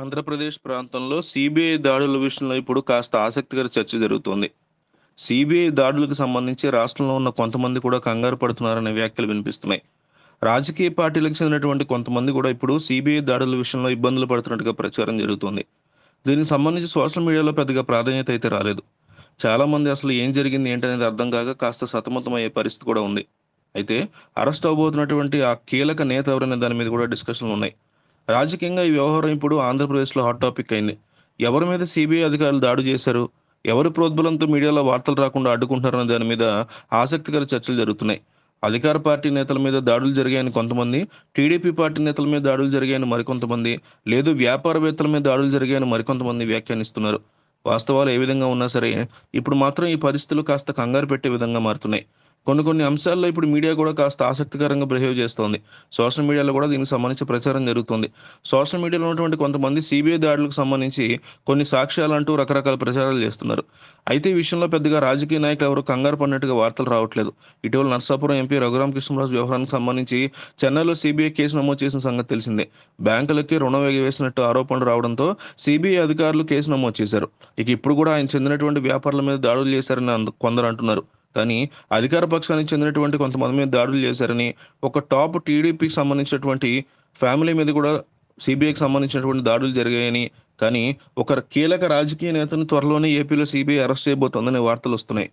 ఆంధ్రప్రదేశ్ ప్రాంతంలో సిబిఐ దాడుల విషయంలో ఇప్పుడు కాస్త ఆసక్తికర చర్చ జరుగుతోంది సిబిఐ దాడులకు సంబంధించి రాష్ట్రంలో ఉన్న కొంతమంది కూడా కంగారు పడుతున్నారనే వ్యాఖ్యలు వినిపిస్తున్నాయి రాజకీయ పార్టీలకు చెందినటువంటి కొంతమంది కూడా ఇప్పుడు సిబిఐ దాడుల విషయంలో ఇబ్బందులు పడుతున్నట్టుగా ప్రచారం జరుగుతోంది దీనికి సంబంధించి సోషల్ మీడియాలో పెద్దగా ప్రాధాన్యత అయితే రాలేదు చాలామంది అసలు ఏం జరిగింది ఏంటనేది అర్థం కాక కాస్త సతమతమయ్యే పరిస్థితి కూడా ఉంది అయితే అరెస్ట్ అవబోతున్నటువంటి ఆ కీలక నేత ఎవరనే దాని మీద కూడా డిస్కషన్లు ఉన్నాయి రాజకీయంగా ఈ వ్యవహారం ఇప్పుడు ఆంధ్రప్రదేశ్లో హాట్ టాపిక్ అయింది ఎవరి మీద సిబిఐ అధికారులు దాడి చేశారు ఎవరి ప్రోద్బలంతో మీడియాలో వార్తలు రాకుండా అడ్డుకుంటున్నారన్న దాని మీద ఆసక్తికర చర్చలు జరుగుతున్నాయి అధికార పార్టీ నేతల మీద దాడులు జరిగాయని కొంతమంది టీడీపీ పార్టీ నేతల మీద దాడులు జరిగాయని మరికొంతమంది లేదు వ్యాపారవేత్తల మీద దాడులు జరిగాయని మరికొంతమంది వ్యాఖ్యానిస్తున్నారు వాస్తవాలు ఏ విధంగా ఉన్నా సరే ఇప్పుడు మాత్రం ఈ పరిస్థితులు కాస్త కంగారు పెట్టే విధంగా మారుతున్నాయి కొన్ని కొన్ని అంశాల్లో ఇప్పుడు మీడియా కూడా కాస్త ఆసక్తికరంగా బిహేవ్ చేస్తోంది సోషల్ మీడియాలో కూడా దీనికి సంబంధించి ప్రచారం జరుగుతుంది సోషల్ మీడియాలో ఉన్నటువంటి కొంతమంది సిబిఐ దాడులకు సంబంధించి కొన్ని సాక్ష్యాలు అంటూ రకరకాల ప్రచారాలు చేస్తున్నారు అయితే ఈ విషయంలో పెద్దగా రాజకీయ నాయకులు ఎవరు కంగారు పడినట్టుగా వార్తలు రావట్లేదు ఇటీవల నర్సాపురం ఎంపీ రఘురామ కృష్ణరాజు వ్యవహారానికి సంబంధించి చెన్నైలో సిబిఐ కేసు నమోదు చేసిన సంగతి తెలిసిందే బ్యాంకులకి రుణం ఎగవేసినట్టు ఆరోపణలు రావడంతో సిబిఐ అధికారులు కేసు నమోదు చేశారు ఇక ఇప్పుడు కూడా ఆయన చెందినటువంటి వ్యాపారుల మీద దాడులు చేశారని కొందరు అంటున్నారు కానీ అధికార పక్షానికి చెందినటువంటి కొంతమంది మీద దాడులు చేశారని ఒక టాప్ టీడీపీకి సంబంధించినటువంటి ఫ్యామిలీ మీద కూడా సిబిఐకి సంబంధించినటువంటి దాడులు జరిగాయని కానీ ఒక కీలక రాజకీయ నేతను త్వరలోనే ఏపీలో సిబిఐ అరెస్ట్ చేయబోతోందనే వార్తలు వస్తున్నాయి